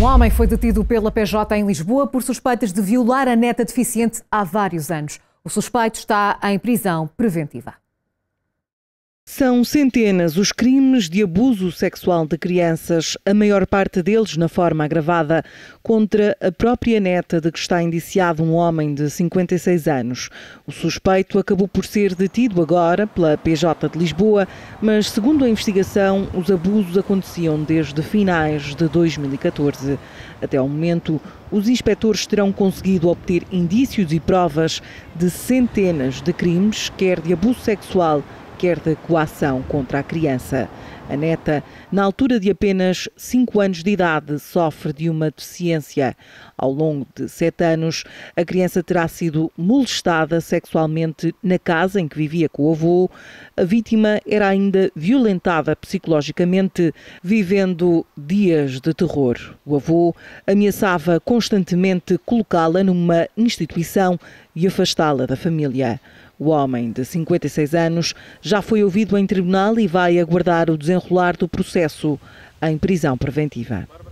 Um homem foi detido pela PJ em Lisboa por suspeitas de violar a neta deficiente há vários anos. O suspeito está em prisão preventiva. São centenas os crimes de abuso sexual de crianças, a maior parte deles na forma agravada, contra a própria neta de que está indiciado um homem de 56 anos. O suspeito acabou por ser detido agora pela PJ de Lisboa, mas segundo a investigação, os abusos aconteciam desde finais de 2014. Até ao momento, os inspectores terão conseguido obter indícios e provas de centenas de crimes, quer de abuso sexual, quer da coação contra a criança. A neta, na altura de apenas 5 anos de idade, sofre de uma deficiência. Ao longo de 7 anos, a criança terá sido molestada sexualmente na casa em que vivia com o avô. A vítima era ainda violentada psicologicamente, vivendo dias de terror. O avô ameaçava constantemente colocá-la numa instituição e afastá-la da família. O homem, de 56 anos, já foi ouvido em tribunal e vai aguardar o desenrolar do processo em prisão preventiva.